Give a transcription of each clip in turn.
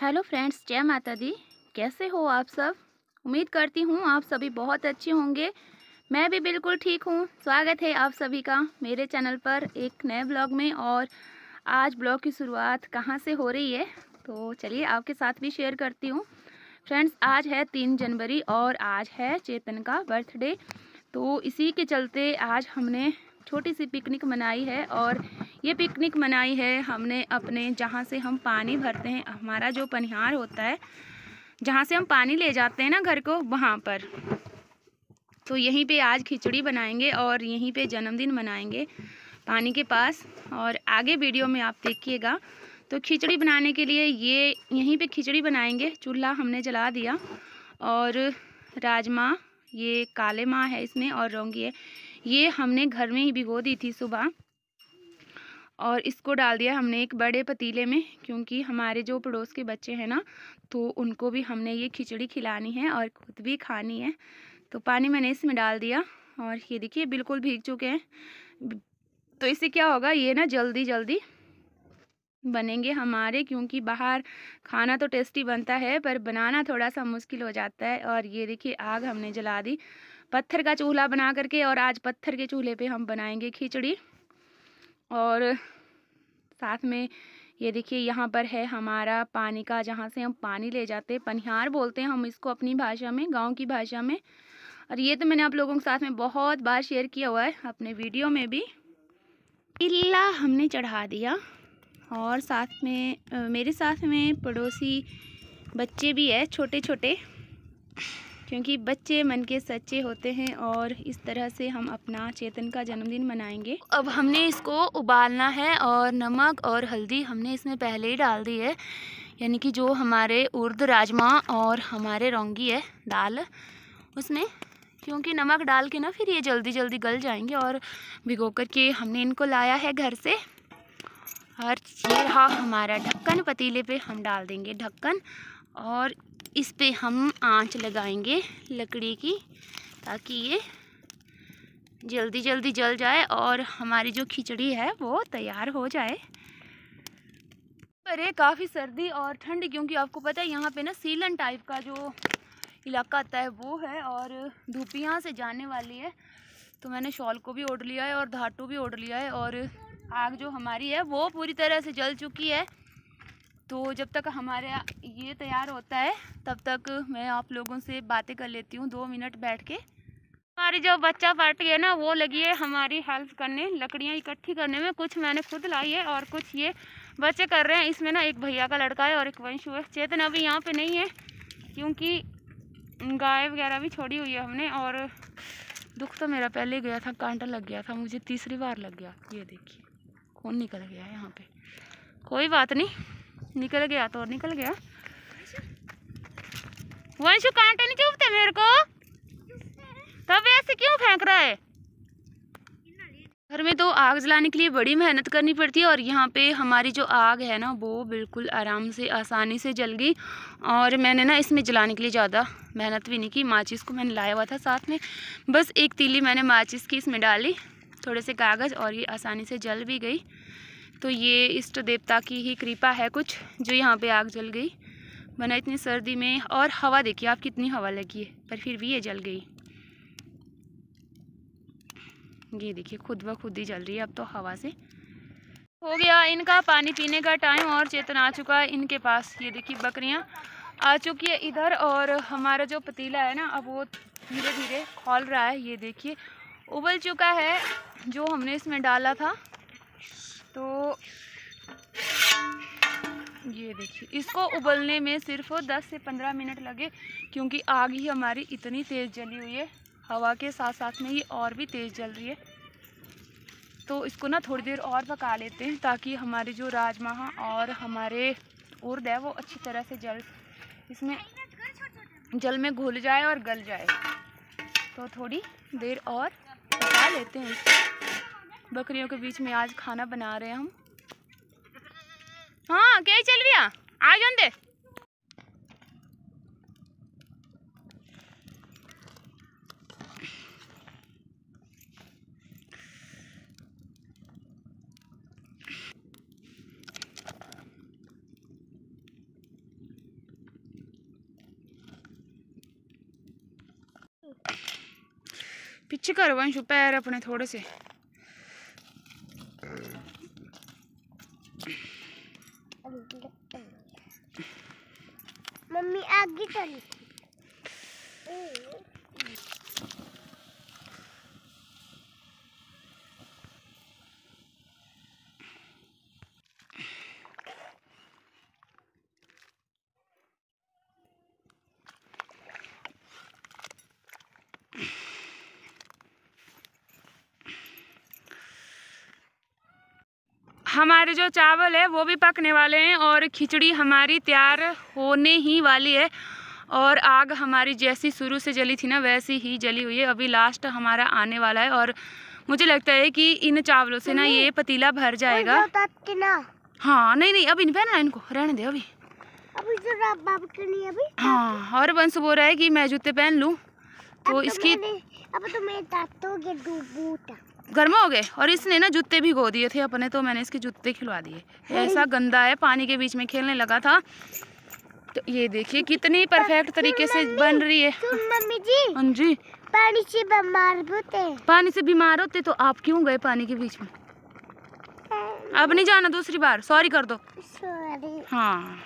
Hello friends जय माता दी कैसे हो आप सब उम्मीद करती हूँ आप सभी बहुत अच्छे होंगे मैं भी बिल्कुल ठीक हूँ स्वागत है आप सभी का मेरे चैनल पर एक नए ब्लॉग में और आज ब्लॉग की शुरुआत कहाँ से हो रही है तो चलिए आपके साथ भी शेयर करती हूँ फ्रेंड्स आज है तीन जनवरी और आज है चेतन का बर्थडे तो इसी के चलते आज हमने छोटी सी पिकनिक मनाई है और ये पिकनिक मनाई है हमने अपने जहाँ से हम पानी भरते हैं हमारा जो पनिहार होता है जहाँ से हम पानी ले जाते हैं ना घर को वहाँ पर तो यहीं पे आज खिचड़ी बनाएंगे और यहीं पे जन्मदिन मनाएंगे पानी के पास और आगे वीडियो में आप देखिएगा तो खिचड़ी बनाने के लिए ये यहीं पे खिचड़ी बनाएंगे चूल्हा हमने जला दिया और राजमा ये काले माँ है इसमें और रोंगी है ये हमने घर में ही भिगो दी थी सुबह और इसको डाल दिया हमने एक बड़े पतीले में क्योंकि हमारे जो पड़ोस के बच्चे हैं ना तो उनको भी हमने ये खिचड़ी खिलानी है और खुद भी खानी है तो पानी मैंने इसमें डाल दिया और ये देखिए बिल्कुल भीग चुके हैं तो इससे क्या होगा ये ना जल्दी जल्दी बनेंगे हमारे क्योंकि बाहर खाना तो टेस्टी बनता है पर बनाना थोड़ा सा मुश्किल हो जाता है और ये देखिए आग हमने जला दी पत्थर का चूल्हा बना करके और आज पत्थर के चूल्हे पे हम बनाएंगे खिचड़ी और साथ में ये देखिए यहाँ पर है हमारा पानी का जहाँ से हम पानी ले जाते हैं पनिहार बोलते हैं हम इसको अपनी भाषा में गांव की भाषा में और ये तो मैंने आप लोगों के साथ में बहुत बार शेयर किया हुआ है अपने वीडियो में भी इल्ला हमने चढ़ा दिया और साथ में मेरे साथ में पड़ोसी बच्चे भी है छोटे छोटे क्योंकि बच्चे मन के सच्चे होते हैं और इस तरह से हम अपना चेतन का जन्मदिन मनाएंगे अब हमने इसको उबालना है और नमक और हल्दी हमने इसमें पहले ही डाल दी है यानी कि जो हमारे उर्द राजमा और हमारे रोंगी है दाल उसमें क्योंकि नमक डाल के ना फिर ये जल्दी जल्दी गल जाएंगे और भिगो कर के हमने इनको लाया है घर से और ये रहा हमारा ढक्कन पतीले पे हम डाल देंगे ढक्कन और इस पे हम आंच लगाएंगे लकड़ी की ताकि ये जल्दी जल्दी जल जाए और हमारी जो खिचड़ी है वो तैयार हो जाए पर ये काफ़ी सर्दी और ठंड क्योंकि आपको पता है यहाँ पे ना सीलन टाइप का जो इलाका आता है वो है और धूप यहाँ से जाने वाली है तो मैंने शॉल को भी ओढ़ लिया है और धाटू भी ओढ़ लिया है और आग जो हमारी है वो पूरी तरह से जल चुकी है तो जब तक हमारे ये तैयार होता है तब तक मैं आप लोगों से बातें कर लेती हूँ दो मिनट बैठ के हमारी जो बच्चा पार्टी है ना वो लगी है हमारी हेल्प करने लकड़ियाँ इकट्ठी करने में कुछ मैंने खुद लाई है और कुछ ये बच्चे कर रहे हैं इसमें ना एक भैया का लड़का है और एक वंशु है चेतन अभी यहाँ पे नहीं है क्योंकि गाय वगैरह भी छोड़ी हुई है हमने और दुख तो मेरा पहले गया था कांटा लग गया था मुझे तीसरी बार लग गया ये देखिए खून निकल गया है यहाँ पर कोई बात नहीं निकल गया तो निकल गया वंशु कांटे नहीं चुभते मेरे को तब ऐसे क्यों फेंक रहा है घर में तो आग जलाने के लिए बड़ी मेहनत करनी पड़ती है और यहाँ पे हमारी जो आग है ना वो बिल्कुल आराम से आसानी से जल गई और मैंने ना इसमें जलाने के लिए ज़्यादा मेहनत भी नहीं की माचिस को मैंने लाया हुआ था साथ में बस एक तीली मैंने माचिस की इसमें डाली थोड़े से कागज़ और ये आसानी से जल भी गई तो ये इष्ट देवता की ही कृपा है कुछ जो यहाँ पे आग जल गई बना इतनी सर्दी में और हवा देखिए आप कितनी हवा लगी है पर फिर भी ये जल गई ये देखिए खुद ब खुद ही जल रही है अब तो हवा से हो गया इनका पानी पीने का टाइम और चेतन आ चुका है इनके पास ये देखिए बकरियाँ आ चुकी है इधर और हमारा जो पतीला है ना अब वो धीरे धीरे खोल रहा है ये देखिए उबल चुका है जो हमने इसमें डाला था तो ये देखिए इसको उबलने में सिर्फ 10 से 15 मिनट लगे क्योंकि आग ही हमारी इतनी तेज़ जली हुई है हवा के साथ साथ में ये और भी तेज़ जल रही है तो इसको ना थोड़ी देर और पका लेते हैं ताकि हमारे जो राजमा और हमारे उर्द है वो अच्छी तरह से जल इसमें जल में घुल जाए और गल जाए तो थोड़ी देर और पका लेते हैं इसको बकरियों के बीच में आज खाना बना रहे हैं हम हाँ क्या चल रही आ जान दे पीछे करवा पैर अपने थोड़े से हमारे जो चावल है वो भी पकने वाले हैं और खिचड़ी हमारी तैयार होने ही वाली है और आग हमारी जैसी शुरू से जली थी ना वैसी ही जली हुई है अभी लास्ट हमारा आने वाला है और मुझे लगता है कि इन चावलों से ना ये पतीला भर जाएगा हाँ नहीं नहीं अभी नहीं पहना इनको रहने दे अभी अभी अभी हाँ और वंश बोल रहा है कि मैं जूते पहन लूँ तो इसकी अब तो मैं गर्मा हो गए और इसने ना जूते भी गो दिए थे अपने तो मैंने इसके जूते खिलवा दिए ऐसा गंदा है पानी के बीच में खेलने लगा था तो ये देखिए कितनी परफेक्ट तरीके से बन रही है मम्मी जी हाँ जी पानी से बीमार होते पानी से बीमार होते तो आप क्यों गए पानी के बीच में अब नहीं जाना दूसरी बार सॉरी कर दो सॉरी हाँ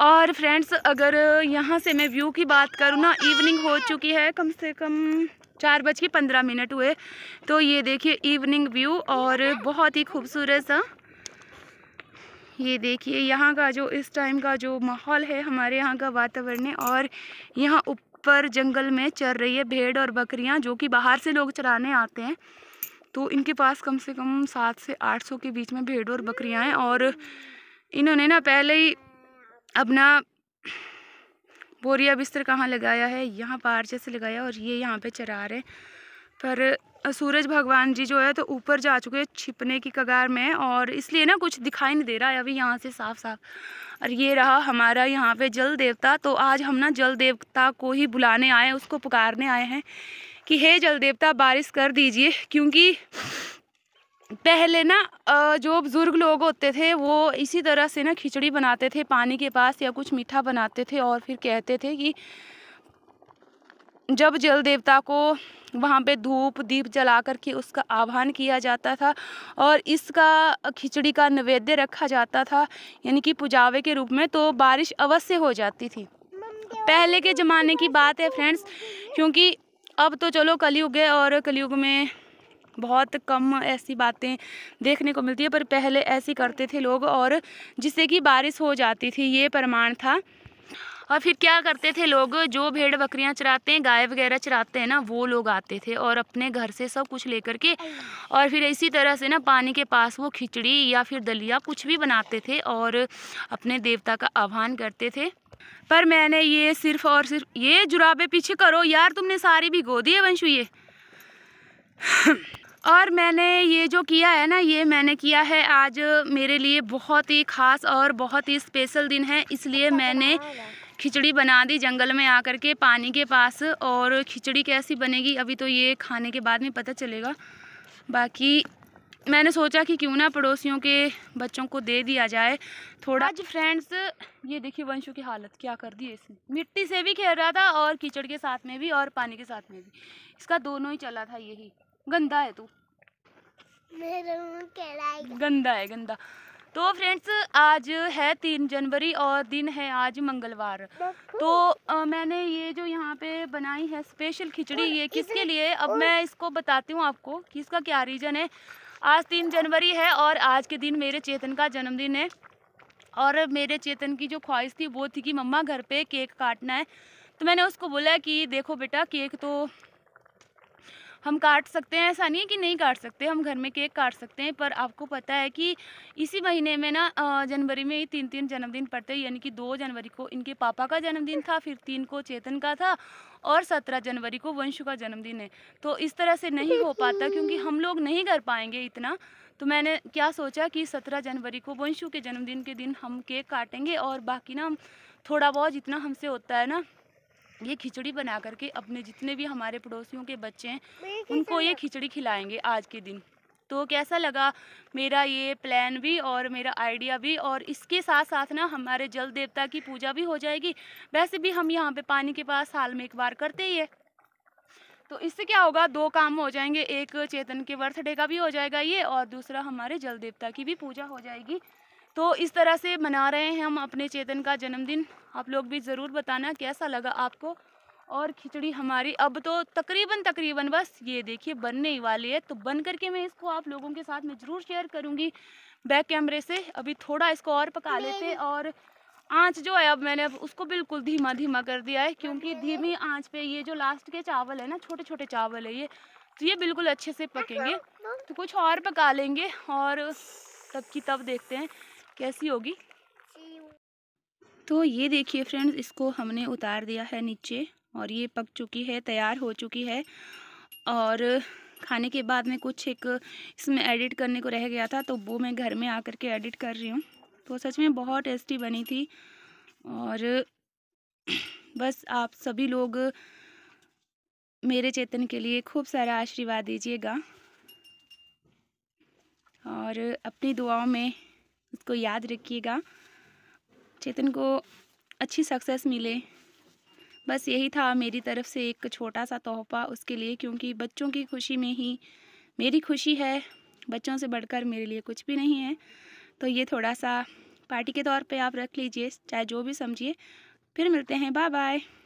और फ्रेंड्स अगर यहाँ से मैं व्यू की बात करूँ ना इवनिंग हो चुकी है कम से कम चार बज के पंद्रह मिनट हुए तो ये देखिए इवनिंग व्यू और बहुत ही खूबसूरत सा ये देखिए यहाँ का जो इस टाइम का जो माहौल है हमारे यहाँ का वातावरण है और यहाँ ऊपर जंगल में चर रही है भेड़ और बकरियाँ जो कि बाहर से लोग चराने आते हैं तो इनके पास कम से कम सात से आठ सौ के बीच में भेड़ और बकरियाँ हैं और इन्होंने ना पहले ही अपना बोरिया बिस्तर कहाँ लगाया है यहाँ पार जैसे लगाया और ये यहाँ पे चरा रहे पर सूरज भगवान जी जो है तो ऊपर जा चुके हैं छिपने की कगार में और इसलिए ना कुछ दिखाई नहीं दे रहा है अभी यहाँ से साफ साफ और ये रहा हमारा यहाँ पे जल देवता तो आज हम ना जल देवता को ही बुलाने आए हैं उसको पुकारने आए हैं कि हे जल देवता बारिश कर दीजिए क्योंकि पहले ना जो बुज़ुर्ग लोग होते थे वो इसी तरह से ना खिचड़ी बनाते थे पानी के पास या कुछ मीठा बनाते थे और फिर कहते थे कि जब जल देवता को वहाँ पे धूप दीप जला करके उसका आह्वान किया जाता था और इसका खिचड़ी का नैवेद्य रखा जाता था यानी कि पुजावे के रूप में तो बारिश अवश्य हो जाती थी पहले के ज़माने की बात है फ्रेंड्स क्योंकि अब तो चलो कलयुग है और कलयुग में बहुत कम ऐसी बातें देखने को मिलती है पर पहले ऐसी करते थे लोग और जिससे कि बारिश हो जाती थी ये प्रमाण था और फिर क्या करते थे लोग जो भेड़ बकरियां चराते हैं गाय वगैरह चराते हैं ना वो लोग आते थे और अपने घर से सब कुछ लेकर के और फिर इसी तरह से ना पानी के पास वो खिचड़ी या फिर दलिया कुछ भी बनाते थे और अपने देवता का आह्वान करते थे पर मैंने ये सिर्फ और सिर्फ ये जुराबे पीछे करो यार तुमने सारी भी दी है वंशु ये और मैंने ये जो किया है ना ये मैंने किया है आज मेरे लिए बहुत ही ख़ास और बहुत ही स्पेशल दिन है इसलिए अच्छा, मैंने खिचड़ी बना दी जंगल में आकर के पानी के पास और खिचड़ी कैसी बनेगी अभी तो ये खाने के बाद में पता चलेगा बाकी मैंने सोचा कि क्यों ना पड़ोसियों के बच्चों को दे दिया जाए थोड़ा आज फ्रेंड्स ये देखिए वंशु की हालत क्या कर दी है इसने मिट्टी से भी खेल रहा था और कीचड़ के साथ में भी और पानी के साथ में भी इसका दोनों ही चला था यही गंदा है तू गंदा है गंदा तो फ्रेंड्स आज है तीन जनवरी और दिन है आज मंगलवार तो आ, मैंने ये जो यहाँ पे बनाई है स्पेशल खिचड़ी ये किसके लिए अब मैं इसको बताती हूँ आपको कि इसका क्या रीज़न है आज तीन जनवरी है और आज के दिन मेरे चेतन का जन्मदिन है और मेरे चेतन की जो ख्वाहिश थी वो थी कि मम्मा घर पे केक काटना है तो मैंने उसको बोला कि देखो बेटा केक तो हम काट सकते हैं ऐसा नहीं है कि नहीं काट सकते हम घर में केक काट सकते हैं पर आपको पता है कि इसी महीने में ना जनवरी में ही तीन तीन जन्मदिन पड़ते हैं यानी कि दो जनवरी को इनके पापा का जन्मदिन था फिर तीन को चेतन का था और सत्रह जनवरी को वंशु का जन्मदिन है तो इस तरह से नहीं हो पाता क्योंकि हम लोग नहीं कर पाएंगे इतना तो मैंने क्या सोचा कि सत्रह जनवरी को वंशु के जन्मदिन के दिन हम केक काटेंगे और बाकी ना थोड़ा बहुत जितना हमसे होता है ना ये खिचड़ी बना करके अपने जितने भी हमारे पड़ोसियों के बच्चे हैं उनको ये खिचड़ी खिलाएंगे आज के दिन तो कैसा लगा मेरा ये प्लान भी और मेरा आइडिया भी और इसके साथ साथ ना हमारे जल देवता की पूजा भी हो जाएगी वैसे भी हम यहाँ पे पानी के पास साल में एक बार करते ही है तो इससे क्या होगा दो काम हो जाएंगे एक चेतन के बर्थडे का भी हो जाएगा ये और दूसरा हमारे जल देवता की भी पूजा हो जाएगी तो इस तरह से मना रहे हैं हम अपने चेतन का जन्मदिन आप लोग भी ज़रूर बताना कैसा लगा आपको और खिचड़ी हमारी अब तो तकरीबन तकरीबन बस ये देखिए बनने ही वाली है तो बन करके मैं इसको आप लोगों के साथ में ज़रूर शेयर करूँगी बैक कैमरे से अभी थोड़ा इसको और पका लेते और आँच जो है अब मैंने अब उसको बिल्कुल धीमा धीमा कर दिया है क्योंकि धीमी आँच पे ये जो लास्ट के चावल है ना छोटे छोटे चावल है ये तो ये बिल्कुल अच्छे से हाँ, पकेंगे हाँ, हाँ। तो कुछ और पका लेंगे और तब की तब देखते हैं कैसी होगी तो ये देखिए फ्रेंड्स इसको हमने उतार दिया है नीचे और ये पक चुकी है तैयार हो चुकी है और खाने के बाद में कुछ एक इसमें एडिट करने को रह गया था तो वो मैं घर में आकर के एडिट कर रही हूँ तो सच में बहुत टेस्टी बनी थी और बस आप सभी लोग मेरे चेतन के लिए खूब सारा आशीर्वाद दीजिएगा और अपनी दुआओं में उसको याद रखिएगा चेतन को अच्छी सक्सेस मिले बस यही था मेरी तरफ से एक छोटा सा तोहफा उसके लिए क्योंकि बच्चों की खुशी में ही मेरी खुशी है बच्चों से बढ़कर मेरे लिए कुछ भी नहीं है तो ये थोड़ा सा पार्टी के तौर पे आप रख लीजिए चाहे जो भी समझिए फिर मिलते हैं बाय बाय